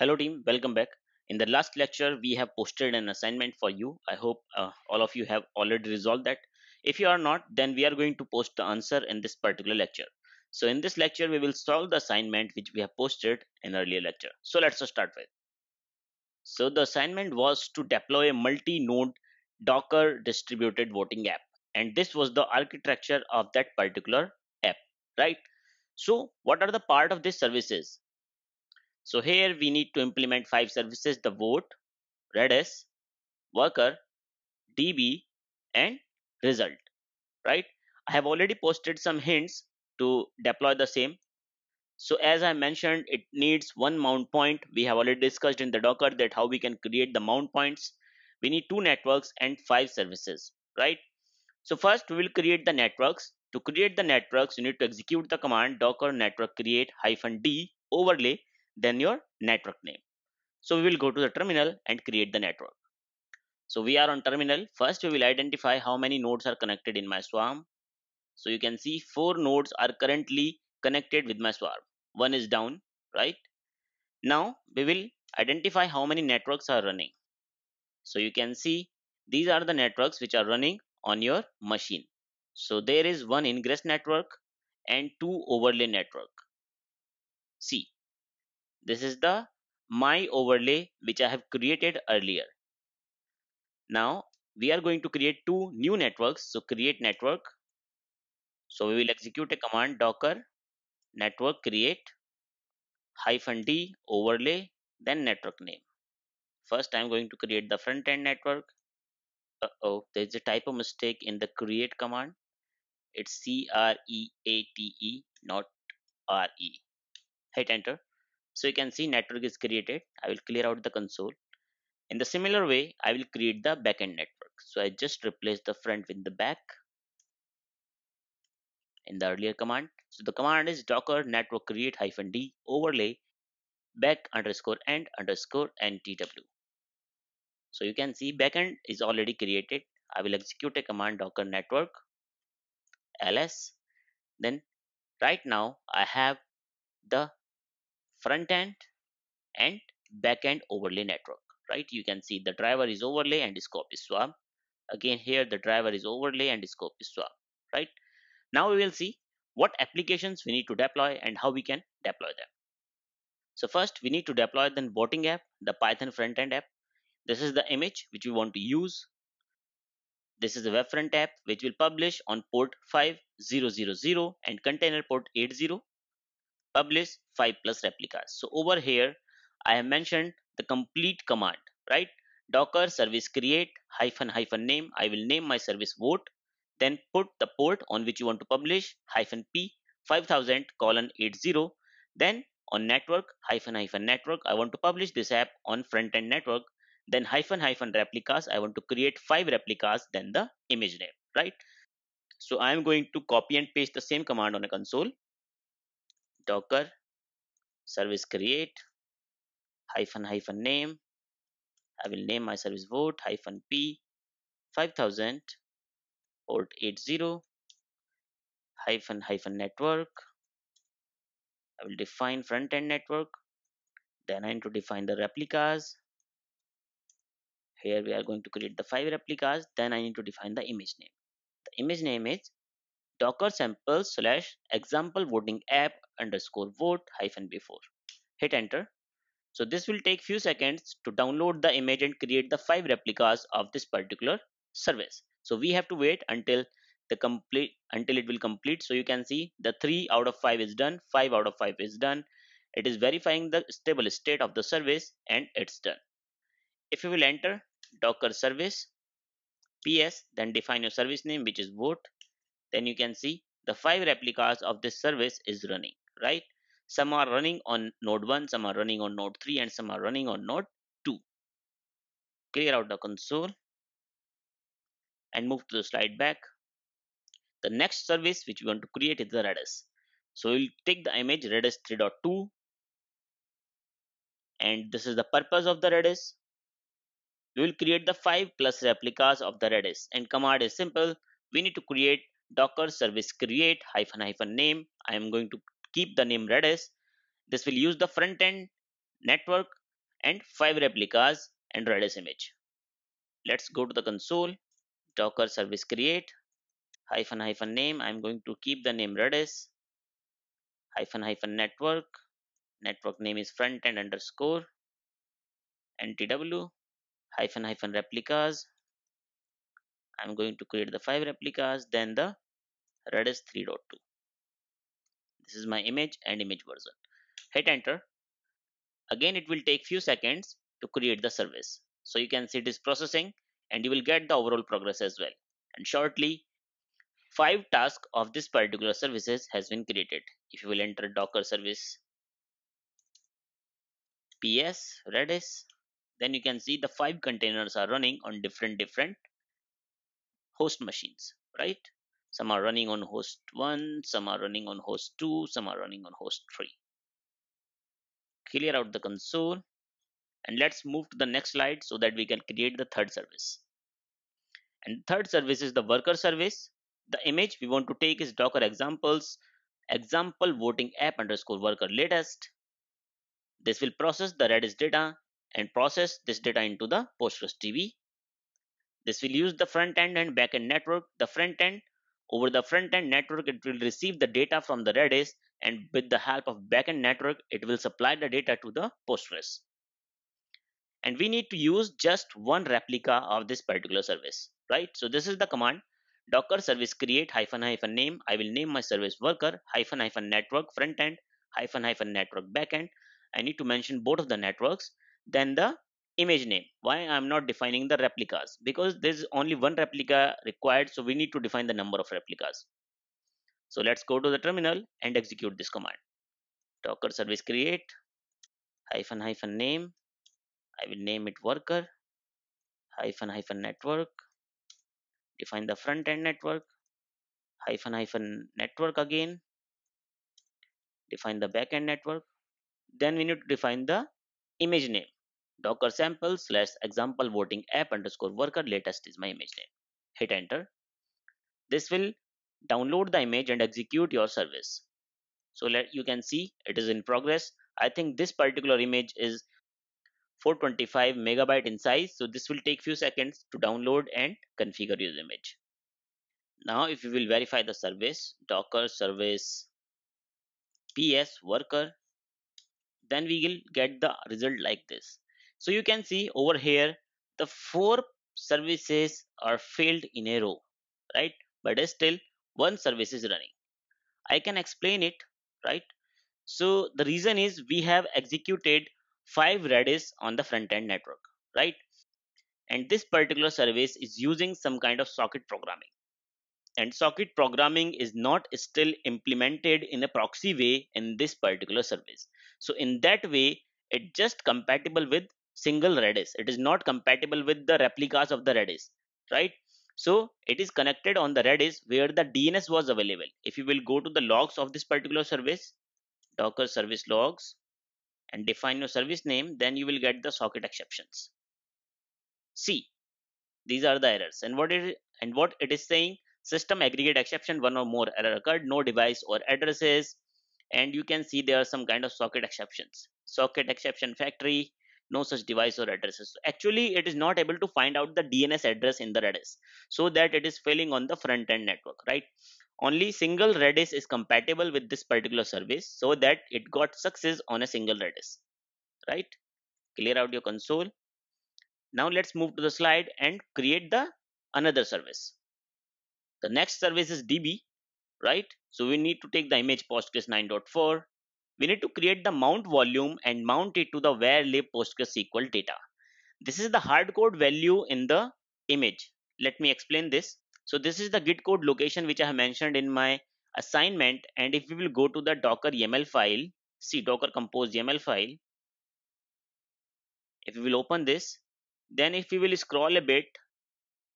Hello team, welcome back. In the last lecture, we have posted an assignment for you. I hope uh, all of you have already resolved that. If you are not, then we are going to post the answer in this particular lecture. So in this lecture, we will solve the assignment which we have posted in earlier lecture. So let's start with. So the assignment was to deploy a multi-node Docker distributed voting app. And this was the architecture of that particular app, right? So what are the part of these services? So here we need to implement five services, the vote, Redis, worker, DB, and result, right? I have already posted some hints to deploy the same. So as I mentioned, it needs one mount point. We have already discussed in the Docker that how we can create the mount points. We need two networks and five services, right? So first we will create the networks. To create the networks, you need to execute the command docker network create hyphen d overlay then your network name so we will go to the terminal and create the network so we are on terminal first we will identify how many nodes are connected in my swarm so you can see four nodes are currently connected with my swarm one is down right now we will identify how many networks are running so you can see these are the networks which are running on your machine so there is one ingress network and two overlay network see this is the my overlay which I have created earlier. Now we are going to create two new networks. So create network. So we will execute a command docker network create hyphen d overlay then network name. First I'm going to create the front end network. Uh oh, there's a typo mistake in the create command. It's C R E A T E not R E. Hit enter so you can see network is created. I will clear out the console. In the similar way, I will create the backend network. So I just replace the front with the back in the earlier command. So the command is docker network create hyphen d overlay back underscore end underscore ntw. So you can see backend is already created. I will execute a command docker network ls. Then right now I have the front end and back end overlay network right you can see the driver is overlay and scope is swap again here the driver is overlay and scope is swap right now we will see what applications we need to deploy and how we can deploy them so first we need to deploy the botting app the python front end app this is the image which we want to use this is the web front app which will publish on port 5000 and container port 80 publish 5 plus replicas so over here i have mentioned the complete command right docker service create hyphen hyphen name i will name my service vote then put the port on which you want to publish hyphen p 5000 colon 80 then on network hyphen hyphen network i want to publish this app on front end network then hyphen hyphen replicas i want to create five replicas then the image name right so i am going to copy and paste the same command on a console docker service create hyphen hyphen name I will name my service vote hyphen p 5000 port 80 hyphen hyphen network I will define front end network then I need to define the replicas here we are going to create the five replicas then I need to define the image name the image name is docker sample slash example voting app underscore vote hyphen before hit enter so this will take few seconds to download the image and create the five replicas of this particular service so we have to wait until the complete until it will complete so you can see the three out of five is done five out of five is done it is verifying the stable state of the service and it's done if you will enter docker service ps then define your service name which is vote then you can see the five replicas of this service is running, right? Some are running on node 1, some are running on node 3, and some are running on node 2. Clear out the console and move to the slide back. The next service which we want to create is the Redis. So we'll take the image Redis 3.2 and this is the purpose of the Redis. We will create the 5 plus replicas of the Redis and command is simple. We need to create docker service create hyphen hyphen name i am going to keep the name redis this will use the front end network and five replicas and redis image let's go to the console docker service create hyphen hyphen name i'm going to keep the name redis hyphen hyphen network network name is front end underscore ntw hyphen hyphen replicas I'm going to create the five replicas then the Redis 3.2 this is my image and image version hit enter again it will take few seconds to create the service so you can see it is processing and you will get the overall progress as well and shortly five tasks of this particular services has been created if you will enter docker service ps redis then you can see the five containers are running on different different host machines, right? Some are running on host 1, some are running on host 2, some are running on host 3. Clear out the console and let's move to the next slide so that we can create the third service. And third service is the worker service. The image we want to take is Docker examples example voting app underscore worker latest. This will process the Redis data and process this data into the Postgres DB this will use the front end and back end network. The front end over the front end network, it will receive the data from the Redis and with the help of backend network, it will supply the data to the Postgres. And we need to use just one replica of this particular service, right? So this is the command docker service create hyphen hyphen name. I will name my service worker hyphen hyphen network front end hyphen hyphen network backend. I need to mention both of the networks. Then the image name why i'm not defining the replicas because there's only one replica required so we need to define the number of replicas so let's go to the terminal and execute this command docker service create hyphen hyphen name i will name it worker hyphen hyphen network define the front end network hyphen hyphen network again define the backend network then we need to define the image name docker sample slash example voting app underscore worker latest is my image name hit enter this will download the image and execute your service so let you can see it is in progress i think this particular image is 425 megabyte in size so this will take few seconds to download and configure your image now if you will verify the service docker service ps worker then we will get the result like this so you can see over here the four services are filled in a row, right? But still one service is running. I can explain it, right? So the reason is we have executed five Redis on the front end network, right? And this particular service is using some kind of socket programming. And socket programming is not still implemented in a proxy way in this particular service. So in that way, it's just compatible with single redis it is not compatible with the replicas of the redis right so it is connected on the redis where the dns was available if you will go to the logs of this particular service docker service logs and define your service name then you will get the socket exceptions see these are the errors and what it and what it is saying system aggregate exception one or more error occurred no device or addresses and you can see there are some kind of socket exceptions socket exception factory no such device or addresses. So actually, it is not able to find out the DNS address in the Redis so that it is failing on the front end network, right? Only single Redis is compatible with this particular service so that it got success on a single Redis, right? Clear out your console. Now let's move to the slide and create the another service. The next service is DB, right? So we need to take the image Postgres 9.4 we need to create the mount volume and mount it to the where lib PostgreSQL data. This is the hard code value in the image. Let me explain this. So this is the git code location which I have mentioned in my assignment. And if we will go to the docker YAML file, see docker compose YAML file. If we will open this, then if we will scroll a bit,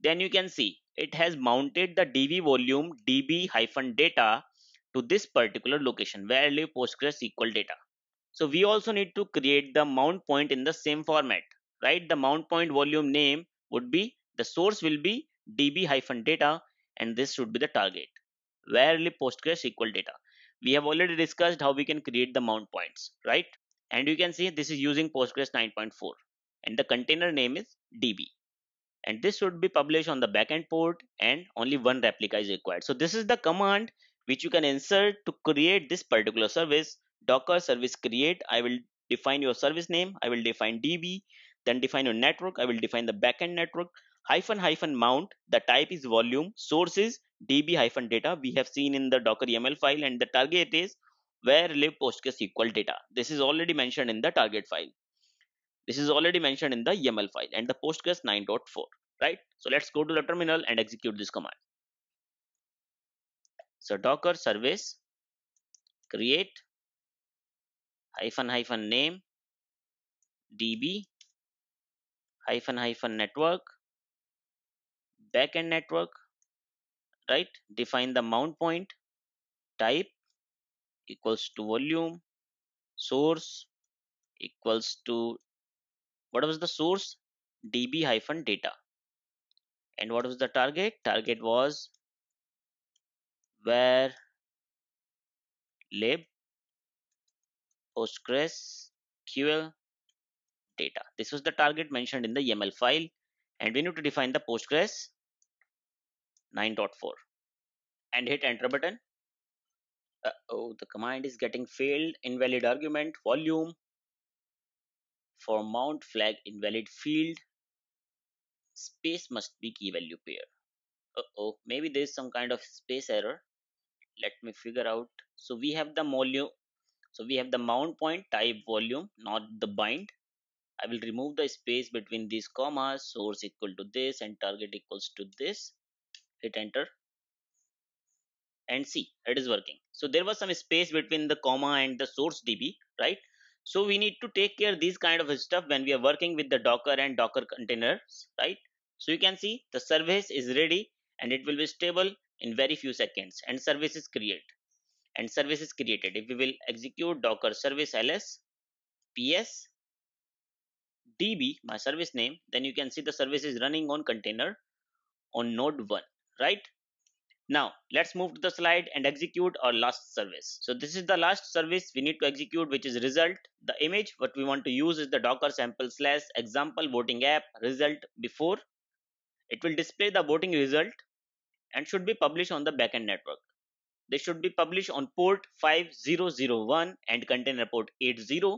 then you can see it has mounted the dv volume db hyphen data to this particular location where I live PostgreSQL data. So we also need to create the mount point in the same format, right? The mount point volume name would be the source will be db hyphen data and this should be the target where live PostgreSQL data. We have already discussed how we can create the mount points, right? And you can see this is using Postgres 9.4 and the container name is db and this should be published on the backend port and only one replica is required. So this is the command which you can insert to create this particular service docker service create i will define your service name i will define db then define your network i will define the backend network hyphen hyphen mount the type is volume source is db hyphen data we have seen in the docker yaml file and the target is where live postgresql data this is already mentioned in the target file this is already mentioned in the yaml file and the postgres 9.4 right so let's go to the terminal and execute this command so docker service create hyphen hyphen name db hyphen hyphen network backend network right define the mount point type equals to volume source equals to what was the source db hyphen data and what was the target target was where lib PostgreSQL data. This was the target mentioned in the YAML file and we need to define the Postgres 9.4 and hit enter button. Uh oh, the command is getting failed. Invalid argument, volume for mount flag invalid field. Space must be key value pair. Uh oh, maybe there's some kind of space error let me figure out so we have the volume so we have the mount point type volume not the bind i will remove the space between these commas source equal to this and target equals to this hit enter and see it is working so there was some space between the comma and the source db right so we need to take care these kind of stuff when we are working with the docker and docker containers right so you can see the service is ready and it will be stable in very few seconds and service is create and service is created if we will execute docker service ls ps db my service name then you can see the service is running on container on node 1 right now let's move to the slide and execute our last service so this is the last service we need to execute which is result the image what we want to use is the docker sample slash example voting app result before it will display the voting result and should be published on the backend network. They should be published on port 5001 and container port 80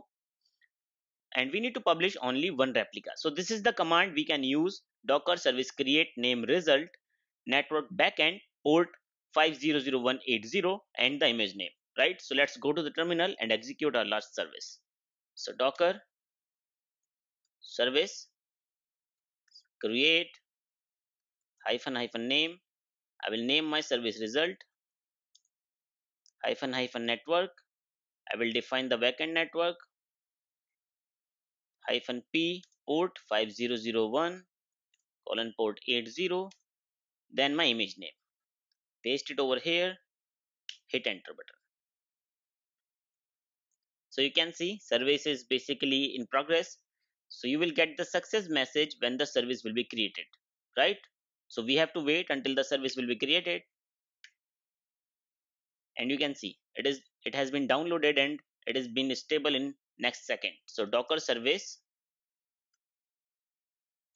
and we need to publish only one replica. So this is the command we can use docker service create name result network backend port 500180 and the image name right so let's go to the terminal and execute our last service so docker service create hyphen hyphen name I will name my service result hyphen hyphen network. I will define the backend network hyphen p port 5001 colon port 80 then my image name paste it over here hit enter button so you can see service is basically in progress so you will get the success message when the service will be created right so we have to wait until the service will be created. And you can see it is it has been downloaded and it has been stable in next second. So Docker service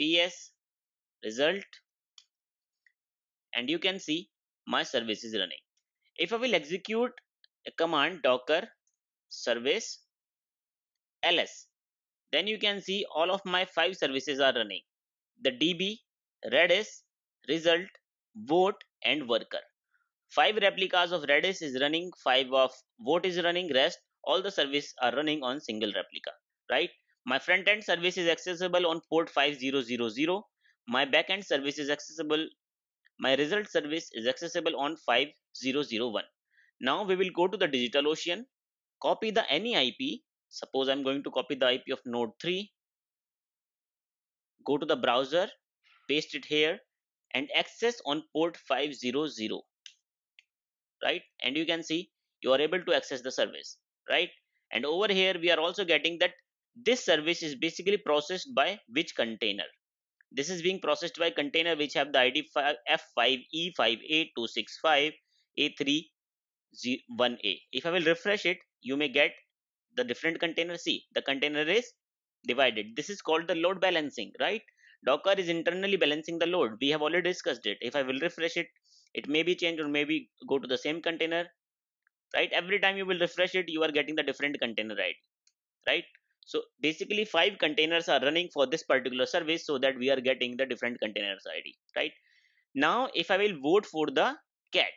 ps result and you can see my service is running. If I will execute a command docker service ls then you can see all of my five services are running. The db, redis, result, vote and worker. 5 replicas of Redis is running, 5 of vote is running, rest all the service are running on single replica, right? My front end service is accessible on port 5000. My backend service is accessible. My result service is accessible on 5001. Now we will go to the DigitalOcean, copy the any IP. Suppose I'm going to copy the IP of node 3. Go to the browser, paste it here and access on port 500 right and you can see you are able to access the service right and over here we are also getting that this service is basically processed by which container this is being processed by container which have the id f 5 e 5 a if i will refresh it you may get the different container c the container is divided this is called the load balancing right Docker is internally balancing the load. We have already discussed it. If I will refresh it, it may be changed or maybe go to the same container, right? Every time you will refresh it, you are getting the different container ID, right? So basically five containers are running for this particular service so that we are getting the different containers ID, right? Now, if I will vote for the cat,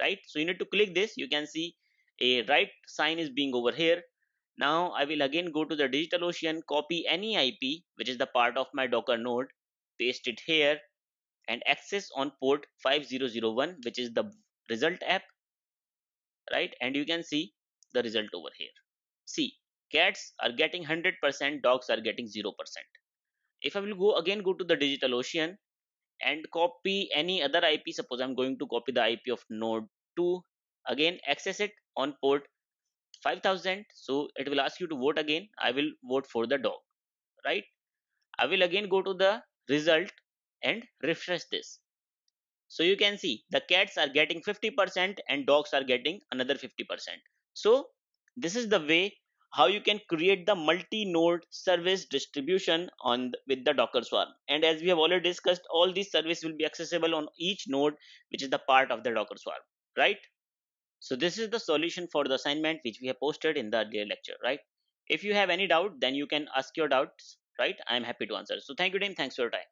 right? So you need to click this. You can see a right sign is being over here now I will again go to the DigitalOcean, copy any IP, which is the part of my Docker node, paste it here and access on port 5001, which is the result app, right? And you can see the result over here. See, cats are getting 100%, dogs are getting 0%. If I will go again, go to the DigitalOcean and copy any other IP. Suppose I'm going to copy the IP of node 2, again access it on port 5000 so it will ask you to vote again i will vote for the dog right i will again go to the result and refresh this so you can see the cats are getting 50% and dogs are getting another 50% so this is the way how you can create the multi-node service distribution on the, with the docker swarm and as we have already discussed all these service will be accessible on each node which is the part of the docker swarm right so this is the solution for the assignment which we have posted in the earlier lecture, right? If you have any doubt, then you can ask your doubts, right? I'm happy to answer. So thank you, team. Thanks for your time.